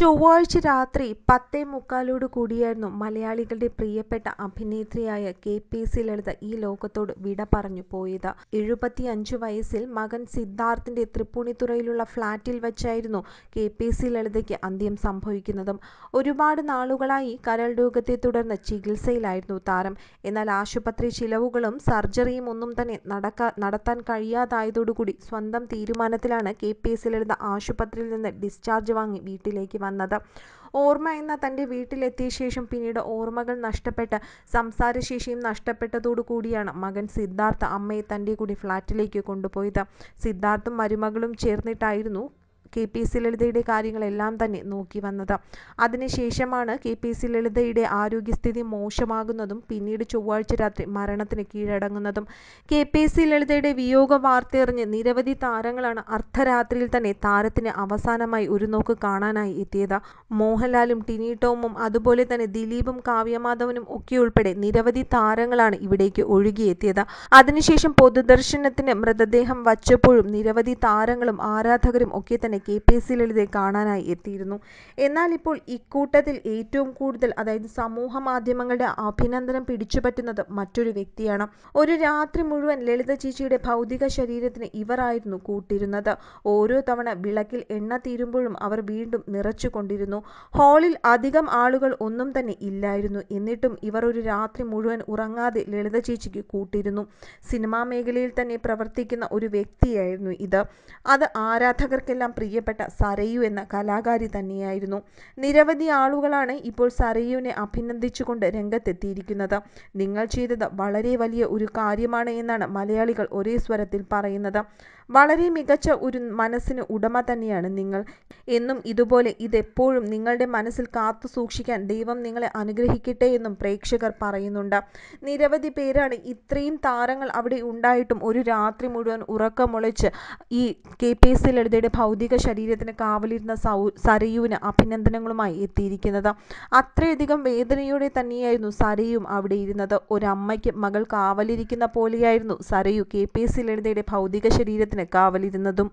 ചൊവ്വാഴ്ച രാത്രി പത്തേ മുക്കാലോട് കൂടിയായിരുന്നു മലയാളികളുടെ പ്രിയപ്പെട്ട അഭിനേത്രിയായ കെ പി സി ലളിത ഈ ലോകത്തോട് വിട പറഞ്ഞു പോയത് എഴുപത്തിയഞ്ചു വയസ്സിൽ മകൻ സിദ്ധാർത്ഥിന്റെ തൃപ്പൂണിത്തുറയിലുള്ള ഫ്ളാറ്റിൽ വെച്ചായിരുന്നു കെ പി സി ലളിതയ്ക്ക് അന്ത്യം സംഭവിക്കുന്നതും ഒരുപാട് നാളുകളായി കരൾ രോഗത്തെ തുടർന്ന് ചികിത്സയിലായിരുന്നു താരം എന്നാൽ ആശുപത്രി ചിലവുകളും സർജറിയും ഒന്നും തന്നെ നടത്താൻ കഴിയാതായതോടുകൂടി സ്വന്തം തീരുമാനത്തിലാണ് കെ പി സി ലളിത ആശുപത്രിയിൽ നിന്ന് ഡിസ്ചാർജ് വാങ്ങി വീട്ടിലേക്ക് വന്നത് വന്നത് ഓർമ്മ എന്ന തൻ്റെ വീട്ടിലെത്തിയ ശേഷം പിന്നീട് ഓർമ്മകൾ നഷ്ടപ്പെട്ട സംസാരശേഷിയും നഷ്ടപ്പെട്ടതോടുകൂടിയാണ് മകൻ സിദ്ധാർത്ഥ അമ്മയെ തൻ്റെ കൂടി ഫ്ലാറ്റിലേക്ക് കൊണ്ടുപോയത് സിദ്ധാർത്ഥും മരുമകളും ചേർന്നിട്ടായിരുന്നു കെ പി സി ലളിതയുടെ കാര്യങ്ങളെല്ലാം തന്നെ നോക്കി വന്നത് അതിനുശേഷമാണ് കെ പി സി ലളിതയുടെ ആരോഗ്യസ്ഥിതി മോശമാകുന്നതും പിന്നീട് ചൊവ്വാഴ്ച രാത്രി മരണത്തിന് കീഴടങ്ങുന്നതും കെ പി സി ലളിതയുടെ വിയോഗ വാർത്തയറിഞ്ഞ് നിരവധി താരങ്ങളാണ് അർദ്ധരാത്രിയിൽ തന്നെ താരത്തിന് അവസാനമായി ഒരു നോക്ക് കാണാനായി എത്തിയത് മോഹൻലാലും ടിനി ടോമും അതുപോലെ തന്നെ ദിലീപും കാവ്യമാധവനും ഒക്കെ ഉൾപ്പെടെ നിരവധി താരങ്ങളാണ് ഇവിടേക്ക് ഒഴുകിയെത്തിയത് അതിനുശേഷം പൊതുദർശനത്തിന് മൃതദേഹം വച്ചപ്പോഴും നിരവധി താരങ്ങളും ആരാധകരും ഒക്കെ തന്നെ കെ പി എസ് സി ലളിതയെ കാണാനായി എത്തിയിരുന്നു എന്നാൽ ഇപ്പോൾ ഇക്കൂട്ടത്തിൽ ഏറ്റവും കൂടുതൽ അതായത് സമൂഹ മാധ്യമങ്ങളുടെ അഭിനന്ദനം പിടിച്ചുപറ്റുന്നത് മറ്റൊരു വ്യക്തിയാണ് ഒരു രാത്രി മുഴുവൻ ലളിത ചേച്ചിയുടെ ഭൗതിക ശരീരത്തിന് ഇവരായിരുന്നു കൂട്ടിരുന്നത് ഓരോ തവണ വിളക്കിൽ എണ്ണ തീരുമ്പോഴും അവർ വീണ്ടും നിറച്ചുകൊണ്ടിരുന്നു ഹാളിൽ അധികം ആളുകൾ ഒന്നും തന്നെ ഇല്ലായിരുന്നു എന്നിട്ടും ഇവർ ഒരു രാത്രി മുഴുവൻ ഉറങ്ങാതെ ലളിത ചേച്ചിക്ക് കൂട്ടിരുന്നു സിനിമാ മേഖലയിൽ തന്നെ പ്രവർത്തിക്കുന്ന ഒരു വ്യക്തിയായിരുന്നു ഇത് അത് ആരാധകർക്കെല്ലാം പ്രിയ പ്രിയപ്പെട്ട സരയു എന്ന കലാകാരി തന്നെയായിരുന്നു നിരവധി ആളുകളാണ് ഇപ്പോൾ സരയുവിനെ അഭിനന്ദിച്ചുകൊണ്ട് രംഗത്തെത്തിയിരിക്കുന്നത് നിങ്ങൾ ചെയ്തത് വളരെ വലിയ ഒരു കാര്യമാണ് എന്നാണ് മലയാളികൾ ഒരേ സ്വരത്തിൽ പറയുന്നത് വളരെ മികച്ച ഒരു മനസ്സിന് ഉടമ തന്നെയാണ് നിങ്ങൾ എന്നും ഇതുപോലെ ഇതെപ്പോഴും നിങ്ങളുടെ മനസ്സിൽ കാത്തു സൂക്ഷിക്കാൻ ദൈവം നിങ്ങളെ അനുഗ്രഹിക്കട്ടെ എന്നും പ്രേക്ഷകർ പറയുന്നുണ്ട് നിരവധി പേരാണ് ഇത്രയും താരങ്ങൾ അവിടെ ഉണ്ടായിട്ടും ഒരു രാത്രി മുഴുവൻ ഉറക്കമൊളിച്ച് ഈ കെ പി എസ് സി ലളിതയുടെ ഭൗതിക ശരീരത്തിന് കാവലിരുന്ന സൗ സരയുവിന് അഭിനന്ദനങ്ങളുമായി എത്തിയിരിക്കുന്നത് അത്രയധികം വേദനയോടെ തന്നെയായിരുന്നു സരയും അവിടെ ഇരുന്നത് ഒരമ്മയ്ക്ക് മകൾ കാവലിരിക്കുന്ന പോലെയായിരുന്നു സരയു കെ പി എസ് ലളിതയുടെ ഭൗതിക ശരീരത്തിന് കാവലിരുന്നതും